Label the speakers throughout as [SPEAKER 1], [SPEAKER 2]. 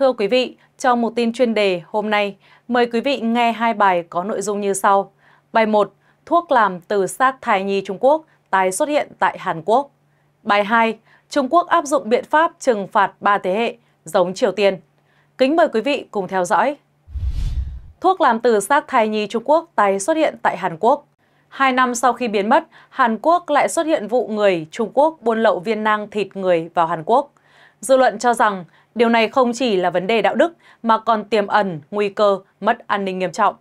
[SPEAKER 1] Thưa quý vị, trong một tin chuyên đề hôm nay, mời quý vị nghe hai bài có nội dung như sau. Bài 1. Thuốc làm từ xác thai nhi Trung Quốc tái xuất hiện tại Hàn Quốc. Bài 2. Trung Quốc áp dụng biện pháp trừng phạt ba thế hệ, giống Triều Tiên. Kính mời quý vị cùng theo dõi. Thuốc làm từ xác thai nhi Trung Quốc tái xuất hiện tại Hàn Quốc. Hai năm sau khi biến mất, Hàn Quốc lại xuất hiện vụ người Trung Quốc buôn lậu viên nang thịt người vào Hàn Quốc. Dư luận cho rằng Điều này không chỉ là vấn đề đạo đức mà còn tiềm ẩn nguy cơ mất an ninh nghiêm trọng.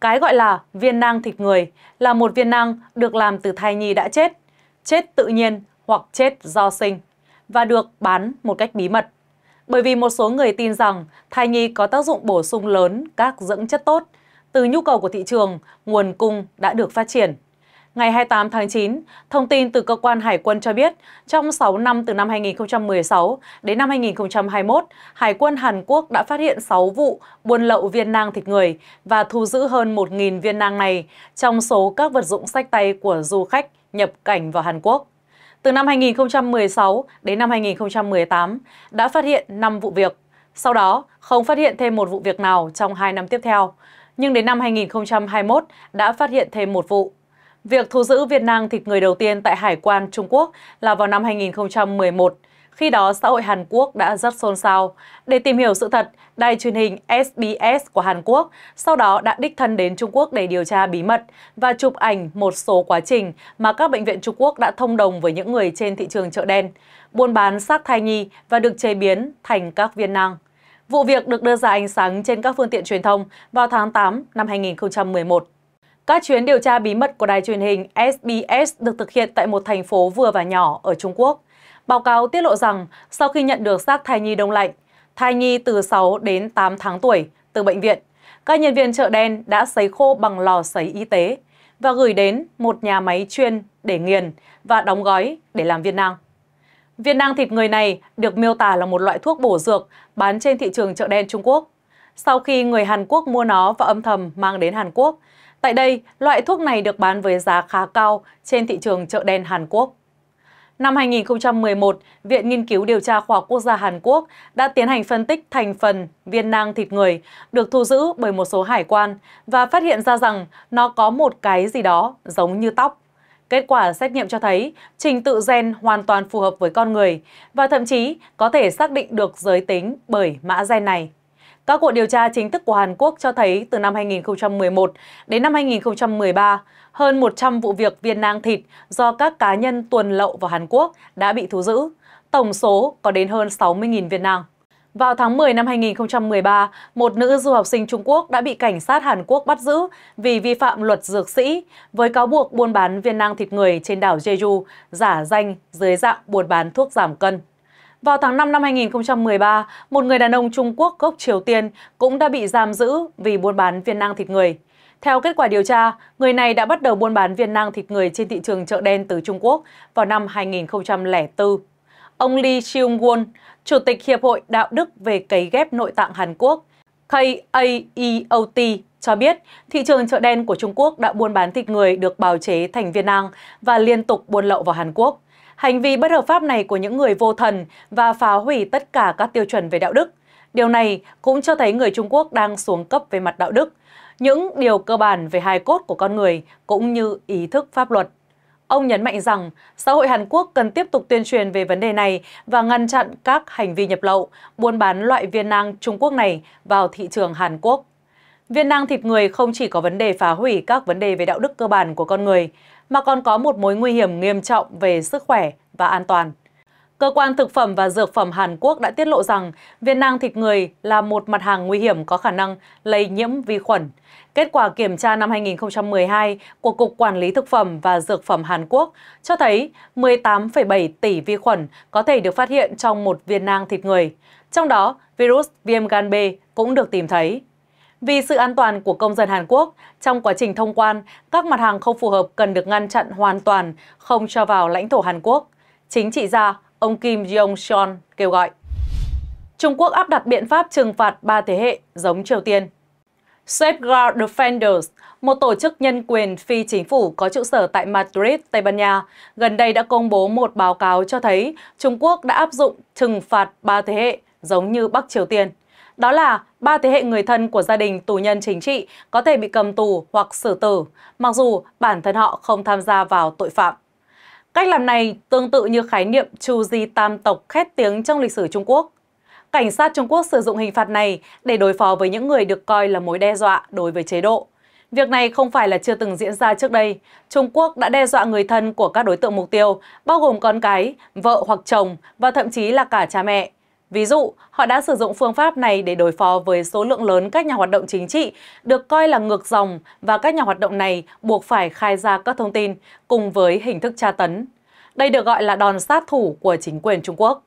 [SPEAKER 1] Cái gọi là viên nang thịt người là một viên nang được làm từ thai nhi đã chết, chết tự nhiên hoặc chết do sinh và được bán một cách bí mật. Bởi vì một số người tin rằng thai nhi có tác dụng bổ sung lớn các dưỡng chất tốt từ nhu cầu của thị trường, nguồn cung đã được phát triển. Ngày 28 tháng 9, thông tin từ cơ quan Hải quân cho biết, trong 6 năm từ năm 2016 đến năm 2021, Hải quân Hàn Quốc đã phát hiện 6 vụ buôn lậu viên nang thịt người và thu giữ hơn 1.000 viên nang này trong số các vật dụng sách tay của du khách nhập cảnh vào Hàn Quốc. Từ năm 2016 đến năm 2018, đã phát hiện 5 vụ việc. Sau đó, không phát hiện thêm một vụ việc nào trong 2 năm tiếp theo. Nhưng đến năm 2021 đã phát hiện thêm một vụ. Việc thu giữ viên nang thịt người đầu tiên tại Hải quan Trung Quốc là vào năm 2011. Khi đó, xã hội Hàn Quốc đã rất xôn xao. Để tìm hiểu sự thật, đài truyền hình SBS của Hàn Quốc sau đó đã đích thân đến Trung Quốc để điều tra bí mật và chụp ảnh một số quá trình mà các bệnh viện Trung Quốc đã thông đồng với những người trên thị trường chợ đen, buôn bán xác thai nhi và được chế biến thành các viên nang. Vụ việc được đưa ra ánh sáng trên các phương tiện truyền thông vào tháng 8 năm 2011. Các chuyến điều tra bí mật của đài truyền hình SBS được thực hiện tại một thành phố vừa và nhỏ ở Trung Quốc. Báo cáo tiết lộ rằng sau khi nhận được xác thai nhi đông lạnh, thai nhi từ 6 đến 8 tháng tuổi từ bệnh viện, các nhân viên chợ đen đã sấy khô bằng lò sấy y tế và gửi đến một nhà máy chuyên để nghiền và đóng gói để làm viên nang. Viên nang thịt người này được miêu tả là một loại thuốc bổ dược bán trên thị trường chợ đen Trung Quốc. Sau khi người Hàn Quốc mua nó và âm thầm mang đến Hàn Quốc, Tại đây, loại thuốc này được bán với giá khá cao trên thị trường chợ đen Hàn Quốc. Năm 2011, Viện Nghiên cứu Điều tra Khoa học Quốc gia Hàn Quốc đã tiến hành phân tích thành phần viên nang thịt người được thu giữ bởi một số hải quan và phát hiện ra rằng nó có một cái gì đó giống như tóc. Kết quả xét nghiệm cho thấy trình tự gen hoàn toàn phù hợp với con người và thậm chí có thể xác định được giới tính bởi mã gen này. Các cuộc điều tra chính thức của Hàn Quốc cho thấy từ năm 2011 đến năm 2013, hơn 100 vụ việc viên nang thịt do các cá nhân tuần lậu vào Hàn Quốc đã bị thu giữ. Tổng số có đến hơn 60.000 viên nang. Vào tháng 10 năm 2013, một nữ du học sinh Trung Quốc đã bị cảnh sát Hàn Quốc bắt giữ vì vi phạm luật dược sĩ với cáo buộc buôn bán viên nang thịt người trên đảo Jeju, giả danh dưới dạng buôn bán thuốc giảm cân. Vào tháng 5 năm 2013, một người đàn ông Trung Quốc gốc Triều Tiên cũng đã bị giam giữ vì buôn bán viên nang thịt người. Theo kết quả điều tra, người này đã bắt đầu buôn bán viên nang thịt người trên thị trường chợ đen từ Trung Quốc vào năm 2004. Ông Lee Seung-won, Chủ tịch Hiệp hội Đạo đức về cấy ghép nội tạng Hàn Quốc, KAEOT, cho biết thị trường chợ đen của Trung Quốc đã buôn bán thịt người được bào chế thành viên nang và liên tục buôn lậu vào Hàn Quốc. Hành vi bất hợp pháp này của những người vô thần và phá hủy tất cả các tiêu chuẩn về đạo đức. Điều này cũng cho thấy người Trung Quốc đang xuống cấp về mặt đạo đức, những điều cơ bản về hài cốt của con người cũng như ý thức pháp luật. Ông nhấn mạnh rằng xã hội Hàn Quốc cần tiếp tục tuyên truyền về vấn đề này và ngăn chặn các hành vi nhập lậu, buôn bán loại viên nang Trung Quốc này vào thị trường Hàn Quốc. Viên nang thịt người không chỉ có vấn đề phá hủy các vấn đề về đạo đức cơ bản của con người, mà còn có một mối nguy hiểm nghiêm trọng về sức khỏe và an toàn. Cơ quan Thực phẩm và Dược phẩm Hàn Quốc đã tiết lộ rằng viên nang thịt người là một mặt hàng nguy hiểm có khả năng lây nhiễm vi khuẩn. Kết quả kiểm tra năm 2012 của Cục Quản lý Thực phẩm và Dược phẩm Hàn Quốc cho thấy 18,7 tỷ vi khuẩn có thể được phát hiện trong một viên nang thịt người. Trong đó, virus viêm gan B cũng được tìm thấy. Vì sự an toàn của công dân Hàn Quốc, trong quá trình thông quan, các mặt hàng không phù hợp cần được ngăn chặn hoàn toàn, không cho vào lãnh thổ Hàn Quốc. Chính trị gia, ông Kim Jong-seon kêu gọi. Trung Quốc áp đặt biện pháp trừng phạt ba thế hệ giống Triều Tiên. Safeguard Defenders, một tổ chức nhân quyền phi chính phủ có trụ sở tại Madrid, Tây Ban Nha, gần đây đã công bố một báo cáo cho thấy Trung Quốc đã áp dụng trừng phạt ba thế hệ giống như Bắc Triều Tiên. Đó là ba thế hệ người thân của gia đình tù nhân chính trị có thể bị cầm tù hoặc xử tử, mặc dù bản thân họ không tham gia vào tội phạm. Cách làm này tương tự như khái niệm trù di tam tộc khét tiếng trong lịch sử Trung Quốc. Cảnh sát Trung Quốc sử dụng hình phạt này để đối phó với những người được coi là mối đe dọa đối với chế độ. Việc này không phải là chưa từng diễn ra trước đây. Trung Quốc đã đe dọa người thân của các đối tượng mục tiêu, bao gồm con cái, vợ hoặc chồng và thậm chí là cả cha mẹ. Ví dụ, họ đã sử dụng phương pháp này để đối phó với số lượng lớn các nhà hoạt động chính trị được coi là ngược dòng và các nhà hoạt động này buộc phải khai ra các thông tin cùng với hình thức tra tấn. Đây được gọi là đòn sát thủ của chính quyền Trung Quốc.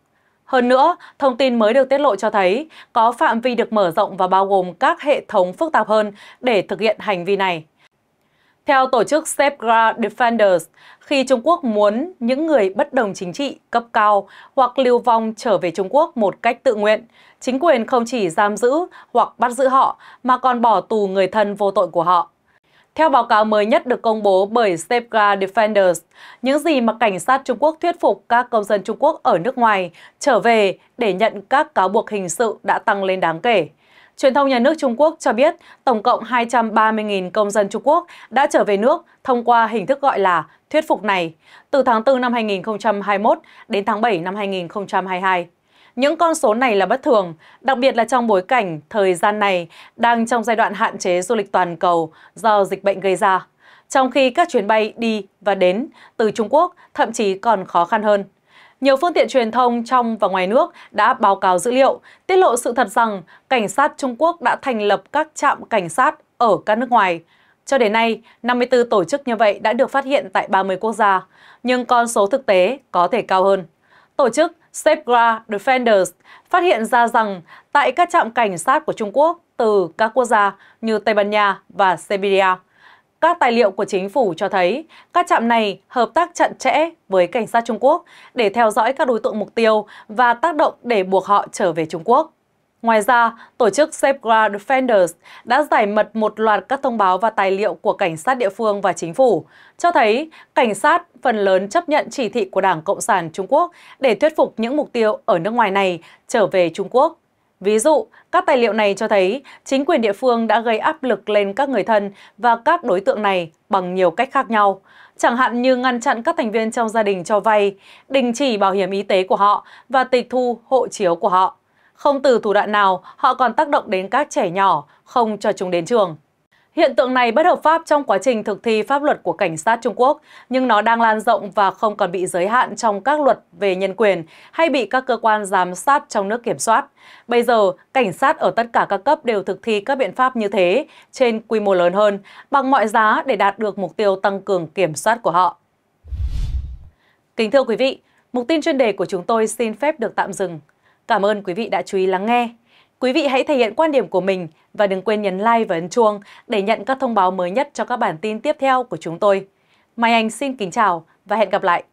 [SPEAKER 1] Hơn nữa, thông tin mới được tiết lộ cho thấy có phạm vi được mở rộng và bao gồm các hệ thống phức tạp hơn để thực hiện hành vi này. Theo tổ chức Safeguard Defenders, khi Trung Quốc muốn những người bất đồng chính trị cấp cao hoặc lưu vong trở về Trung Quốc một cách tự nguyện, chính quyền không chỉ giam giữ hoặc bắt giữ họ mà còn bỏ tù người thân vô tội của họ. Theo báo cáo mới nhất được công bố bởi Safeguard Defenders, những gì mà cảnh sát Trung Quốc thuyết phục các công dân Trung Quốc ở nước ngoài trở về để nhận các cáo buộc hình sự đã tăng lên đáng kể. Truyền thông nhà nước Trung Quốc cho biết tổng cộng 230.000 công dân Trung Quốc đã trở về nước thông qua hình thức gọi là thuyết phục này từ tháng 4 năm 2021 đến tháng 7 năm 2022. Những con số này là bất thường, đặc biệt là trong bối cảnh thời gian này đang trong giai đoạn hạn chế du lịch toàn cầu do dịch bệnh gây ra, trong khi các chuyến bay đi và đến từ Trung Quốc thậm chí còn khó khăn hơn. Nhiều phương tiện truyền thông trong và ngoài nước đã báo cáo dữ liệu, tiết lộ sự thật rằng cảnh sát Trung Quốc đã thành lập các trạm cảnh sát ở các nước ngoài. Cho đến nay, 54 tổ chức như vậy đã được phát hiện tại 30 quốc gia, nhưng con số thực tế có thể cao hơn. Tổ chức Safeguard Defenders phát hiện ra rằng tại các trạm cảnh sát của Trung Quốc từ các quốc gia như Tây Ban Nha và Serbia, các tài liệu của chính phủ cho thấy các trạm này hợp tác chặt chẽ với cảnh sát Trung Quốc để theo dõi các đối tượng mục tiêu và tác động để buộc họ trở về Trung Quốc. Ngoài ra, tổ chức Safeguard Defenders đã giải mật một loạt các thông báo và tài liệu của cảnh sát địa phương và chính phủ, cho thấy cảnh sát phần lớn chấp nhận chỉ thị của Đảng Cộng sản Trung Quốc để thuyết phục những mục tiêu ở nước ngoài này trở về Trung Quốc. Ví dụ, các tài liệu này cho thấy chính quyền địa phương đã gây áp lực lên các người thân và các đối tượng này bằng nhiều cách khác nhau, chẳng hạn như ngăn chặn các thành viên trong gia đình cho vay, đình chỉ bảo hiểm y tế của họ và tịch thu hộ chiếu của họ. Không từ thủ đoạn nào, họ còn tác động đến các trẻ nhỏ, không cho chúng đến trường. Hiện tượng này bất hợp pháp trong quá trình thực thi pháp luật của cảnh sát Trung Quốc, nhưng nó đang lan rộng và không còn bị giới hạn trong các luật về nhân quyền hay bị các cơ quan giám sát trong nước kiểm soát. Bây giờ, cảnh sát ở tất cả các cấp đều thực thi các biện pháp như thế trên quy mô lớn hơn, bằng mọi giá để đạt được mục tiêu tăng cường kiểm soát của họ. Kính thưa quý vị, mục tin chuyên đề của chúng tôi xin phép được tạm dừng. Cảm ơn quý vị đã chú ý lắng nghe. Quý vị hãy thể hiện quan điểm của mình và đừng quên nhấn like và ấn chuông để nhận các thông báo mới nhất cho các bản tin tiếp theo của chúng tôi. Mai Anh xin kính chào và hẹn gặp lại!